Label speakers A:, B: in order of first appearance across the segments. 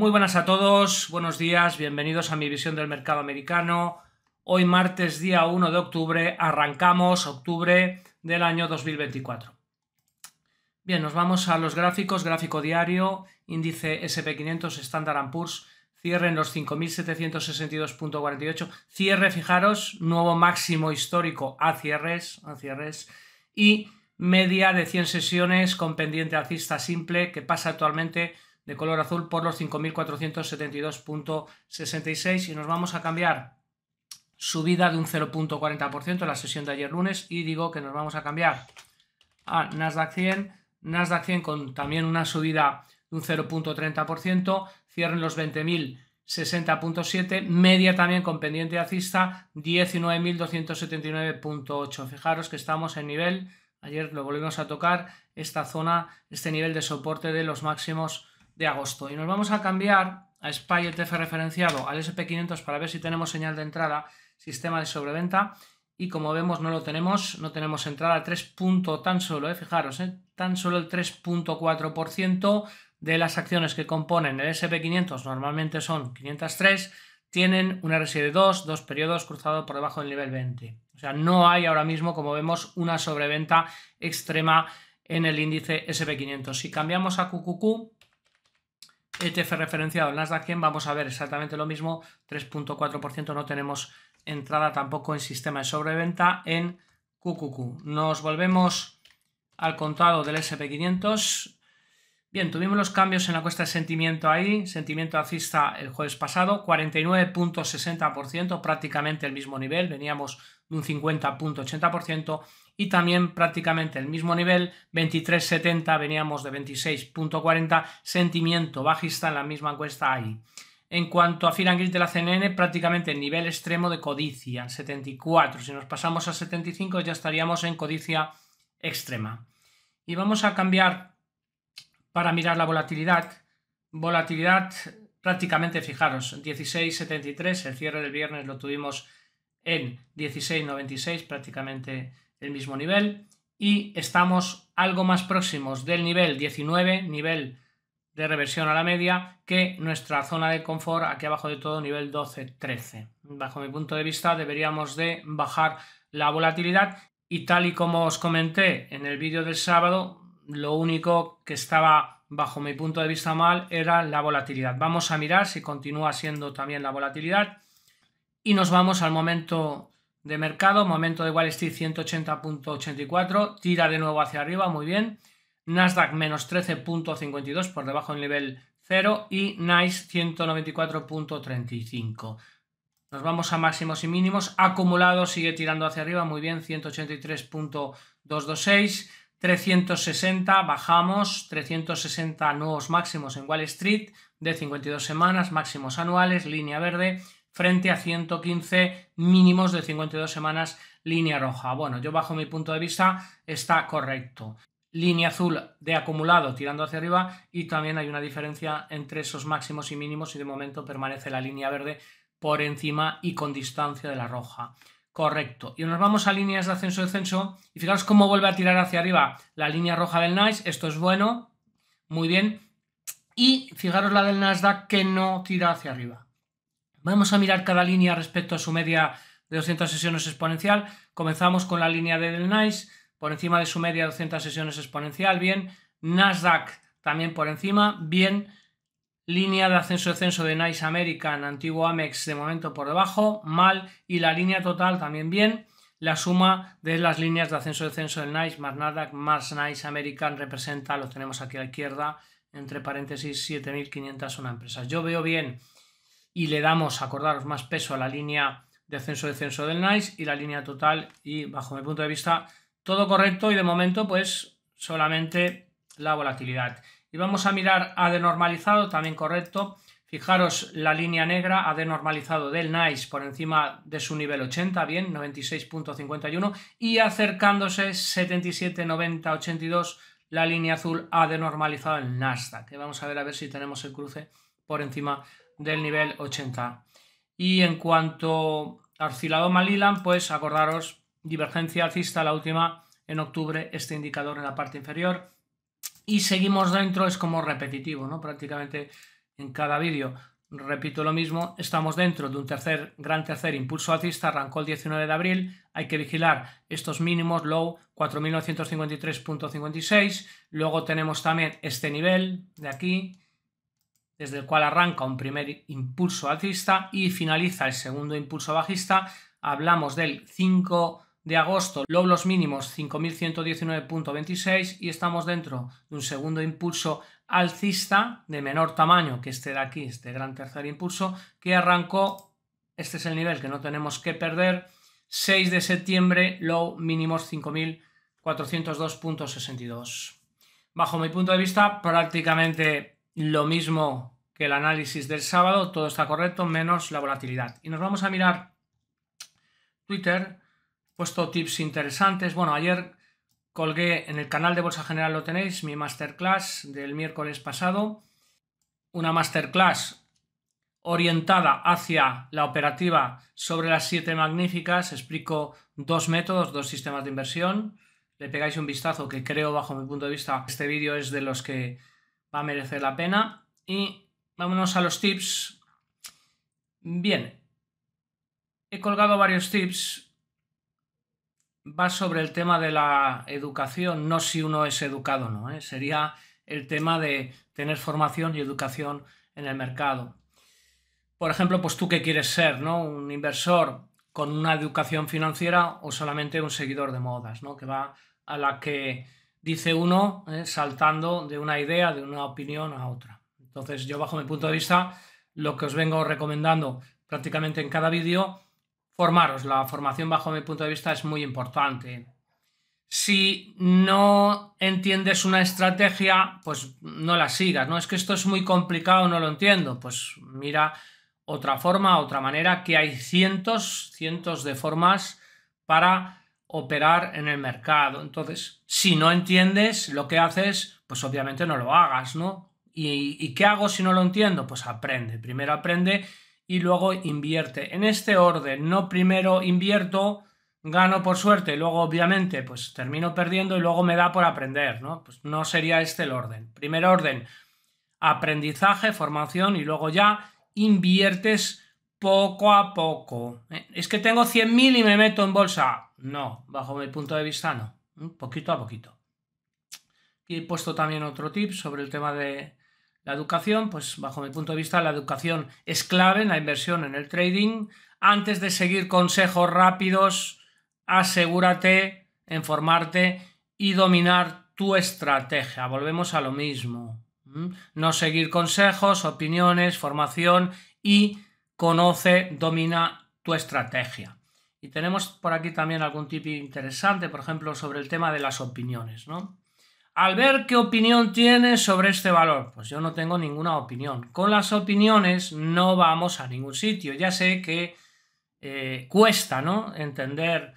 A: Muy buenas a todos, buenos días, bienvenidos a mi visión del mercado americano. Hoy martes día 1 de octubre, arrancamos octubre del año 2024. Bien, nos vamos a los gráficos, gráfico diario, índice SP500, Standard Poor's, cierre en los 5.762.48, cierre, fijaros, nuevo máximo histórico a cierres, a cierres, y media de 100 sesiones con pendiente alcista simple que pasa actualmente de color azul por los 5.472.66 y nos vamos a cambiar subida de un 0.40% en la sesión de ayer lunes y digo que nos vamos a cambiar a Nasdaq 100, Nasdaq 100 con también una subida de un 0.30%, cierren los 20.060.7, media también con pendiente alcista 19.279.8. Fijaros que estamos en nivel, ayer lo volvimos a tocar, esta zona, este nivel de soporte de los máximos de agosto. Y nos vamos a cambiar a SPY ETF referenciado al SP500 para ver si tenemos señal de entrada, sistema de sobreventa. Y como vemos, no lo tenemos, no tenemos entrada 3 tan solo, eh, fijaros, eh, tan solo el 3.4% de las acciones que componen el SP500, normalmente son 503, tienen una RSI de 2, dos periodos cruzado por debajo del nivel 20. O sea, no hay ahora mismo, como vemos, una sobreventa extrema en el índice SP500. Si cambiamos a QQQ, ETF referenciado Nasdaq vamos a ver exactamente lo mismo, 3.4% no tenemos entrada tampoco en sistema de sobreventa en QQQ. Nos volvemos al contado del SP500. Bien, tuvimos los cambios en la cuesta de sentimiento ahí, sentimiento alcista el jueves pasado, 49.60%, prácticamente el mismo nivel, veníamos de un 50.80% y también prácticamente el mismo nivel, 23.70, veníamos de 26.40, sentimiento bajista en la misma encuesta ahí. En cuanto a Firangrid de la CNN, prácticamente el nivel extremo de codicia, 74. Si nos pasamos a 75 ya estaríamos en codicia extrema. Y vamos a cambiar para mirar la volatilidad. Volatilidad prácticamente, fijaros, 16,73. El cierre del viernes lo tuvimos en 16,96, prácticamente el mismo nivel, y estamos algo más próximos del nivel 19, nivel de reversión a la media, que nuestra zona de confort aquí abajo de todo, nivel 12-13. Bajo mi punto de vista deberíamos de bajar la volatilidad y tal y como os comenté en el vídeo del sábado, lo único que estaba bajo mi punto de vista mal era la volatilidad. Vamos a mirar si continúa siendo también la volatilidad y nos vamos al momento de mercado, momento de Wall Street 180.84, tira de nuevo hacia arriba, muy bien. Nasdaq menos 13.52 por debajo del nivel 0 y Nice 194.35. Nos vamos a máximos y mínimos. Acumulado sigue tirando hacia arriba, muy bien, 183.226. 360, bajamos, 360 nuevos máximos en Wall Street de 52 semanas, máximos anuales, línea verde, frente a 115 mínimos de 52 semanas línea roja. Bueno, yo bajo mi punto de vista está correcto. Línea azul de acumulado tirando hacia arriba y también hay una diferencia entre esos máximos y mínimos y de momento permanece la línea verde por encima y con distancia de la roja. Correcto. Y nos vamos a líneas de ascenso-descenso y fijaros cómo vuelve a tirar hacia arriba la línea roja del NICE. Esto es bueno, muy bien. Y fijaros la del Nasdaq que no tira hacia arriba. Vamos a mirar cada línea respecto a su media de 200 sesiones exponencial. Comenzamos con la línea de del NICE, por encima de su media de 200 sesiones exponencial, bien. Nasdaq también por encima, bien. Línea de ascenso-descenso de NICE American, antiguo Amex de momento por debajo, mal. Y la línea total también bien. La suma de las líneas de ascenso-descenso del NICE más Nasdaq más NICE American representa, lo tenemos aquí a la izquierda, entre paréntesis, 7.500 una empresas. Yo veo bien y le damos, acordaros, más peso a la línea de ascenso-descenso del nice y la línea total y bajo mi punto de vista todo correcto y de momento pues solamente la volatilidad. Y vamos a mirar a denormalizado, también correcto. Fijaros la línea negra ha denormalizado del NICE por encima de su nivel 80, bien, 96.51 y acercándose 77.90.82, la línea azul ha denormalizado el Nasdaq. Vamos a ver a ver si tenemos el cruce por encima del nivel 80. Y en cuanto a oscilado Malilan, pues acordaros, divergencia alcista la última en octubre, este indicador en la parte inferior. Y seguimos dentro, es como repetitivo, ¿no? Prácticamente en cada vídeo. Repito lo mismo, estamos dentro de un tercer, gran tercer impulso alcista, arrancó el 19 de abril, hay que vigilar estos mínimos, low 4.953.56, luego tenemos también este nivel de aquí, desde el cual arranca un primer impulso alcista y finaliza el segundo impulso bajista. Hablamos del 5 de agosto, los mínimos 5.119.26 y estamos dentro de un segundo impulso alcista de menor tamaño que este de aquí, este gran tercer impulso, que arrancó, este es el nivel que no tenemos que perder, 6 de septiembre, low mínimos 5.402.62. Bajo mi punto de vista, prácticamente lo mismo que el análisis del sábado, todo está correcto menos la volatilidad. Y nos vamos a mirar Twitter, puesto tips interesantes. Bueno, ayer colgué en el canal de Bolsa General, lo tenéis, mi masterclass del miércoles pasado, una masterclass orientada hacia la operativa sobre las siete magníficas, explico dos métodos, dos sistemas de inversión, le pegáis un vistazo que creo bajo mi punto de vista este vídeo es de los que va a merecer la pena. Y vámonos a los tips. Bien, he colgado varios tips. Va sobre el tema de la educación, no si uno es educado o no. ¿eh? Sería el tema de tener formación y educación en el mercado. Por ejemplo, pues tú qué quieres ser, ¿no? Un inversor con una educación financiera o solamente un seguidor de modas, ¿no? Que va a la que dice uno eh, saltando de una idea, de una opinión a otra. Entonces yo bajo mi punto de vista, lo que os vengo recomendando prácticamente en cada vídeo, formaros. La formación bajo mi punto de vista es muy importante. Si no entiendes una estrategia, pues no la sigas. No es que esto es muy complicado, no lo entiendo. Pues mira otra forma, otra manera, que hay cientos, cientos de formas para operar en el mercado. Entonces, si no entiendes lo que haces, pues obviamente no lo hagas, ¿no? ¿Y, qué hago si no lo entiendo? Pues aprende. Primero aprende y luego invierte. En este orden, no primero invierto, gano por suerte, luego obviamente pues termino perdiendo y luego me da por aprender, ¿no? Pues no sería este el orden. Primer orden, aprendizaje, formación y luego ya inviertes poco a poco. ¿eh? Es que tengo 100.000 y me meto en bolsa. No, bajo mi punto de vista no, mm, poquito a poquito. Y he puesto también otro tip sobre el tema de la educación, pues bajo mi punto de vista la educación es clave en la inversión en el trading. Antes de seguir consejos rápidos, asegúrate, formarte y dominar tu estrategia. Volvemos a lo mismo. Mm, no seguir consejos, opiniones, formación y conoce, domina tu estrategia. Y tenemos por aquí también algún tip interesante, por ejemplo, sobre el tema de las opiniones, ¿no? Al ver qué opinión tienes sobre este valor, pues yo no tengo ninguna opinión. Con las opiniones no vamos a ningún sitio. Ya sé que eh, cuesta, ¿no? Entender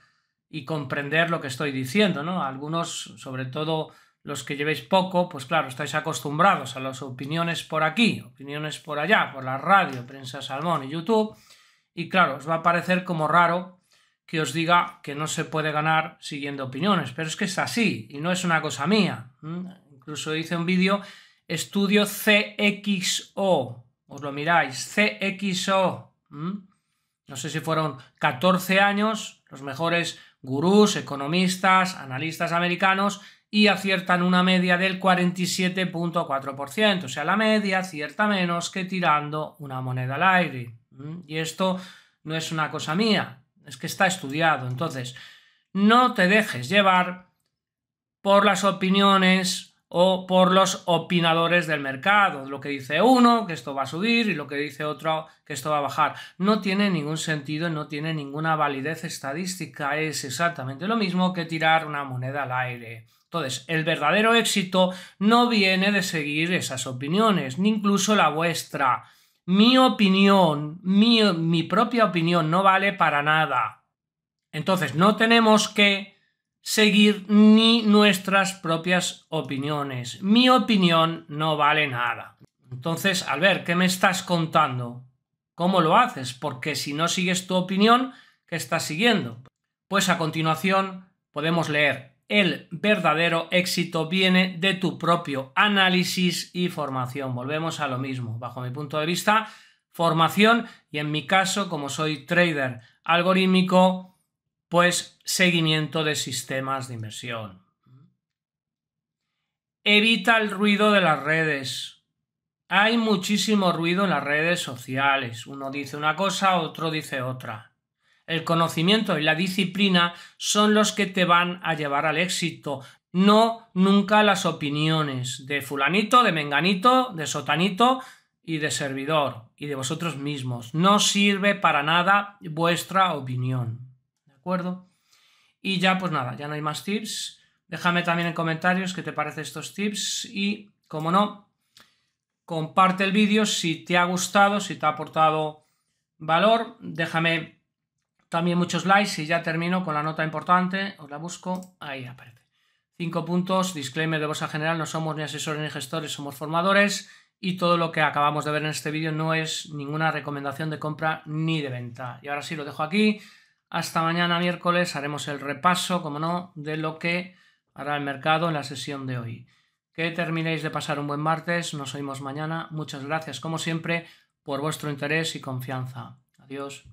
A: y comprender lo que estoy diciendo, ¿no? Algunos, sobre todo los que llevéis poco, pues claro, estáis acostumbrados a las opiniones por aquí, opiniones por allá, por la radio, prensa salmón y YouTube, y claro, os va a parecer como raro que os diga que no se puede ganar siguiendo opiniones, pero es que es así y no es una cosa mía. Incluso hice un vídeo, estudio CXO, os lo miráis, CXO. No sé si fueron 14 años, los mejores gurús, economistas, analistas americanos, y aciertan una media del 47.4%, o sea, la media acierta menos que tirando una moneda al aire. Y esto no es una cosa mía, es que está estudiado. Entonces, no te dejes llevar por las opiniones o por los opinadores del mercado. Lo que dice uno, que esto va a subir, y lo que dice otro, que esto va a bajar. No tiene ningún sentido, no tiene ninguna validez estadística. Es exactamente lo mismo que tirar una moneda al aire. Entonces, el verdadero éxito no viene de seguir esas opiniones, ni incluso la vuestra mi opinión, mi, propia opinión no vale para nada. Entonces no tenemos que seguir ni nuestras propias opiniones. Mi opinión no vale nada. Entonces, al ver, ¿qué me estás contando? ¿Cómo lo haces? Porque si no sigues tu opinión, ¿qué estás siguiendo? Pues a continuación podemos leer el verdadero éxito viene de tu propio análisis y formación. Volvemos a lo mismo. Bajo mi punto de vista, formación y en mi caso, como soy trader algorítmico, pues seguimiento de sistemas de inversión. Evita el ruido de las redes. Hay muchísimo ruido en las redes sociales. Uno dice una cosa, otro dice otra. El conocimiento y la disciplina son los que te van a llevar al éxito, no nunca las opiniones de fulanito, de menganito, de sotanito y de servidor y de vosotros mismos. No sirve para nada vuestra opinión. ¿De acuerdo? Y ya pues nada, ya no hay más tips. Déjame también en comentarios qué te parecen estos tips y, como no, comparte el vídeo si te ha gustado, si te ha aportado valor. Déjame también muchos likes y ya termino con la nota importante. Os la busco. Ahí aparece. Cinco puntos. Disclaimer de Bolsa General. No somos ni asesores ni gestores, somos formadores. Y todo lo que acabamos de ver en este vídeo no es ninguna recomendación de compra ni de venta. Y ahora sí lo dejo aquí. Hasta mañana miércoles haremos el repaso, como no, de lo que hará el mercado en la sesión de hoy. Que terminéis de pasar un buen martes. Nos oímos mañana. Muchas gracias, como siempre, por vuestro interés y confianza. Adiós.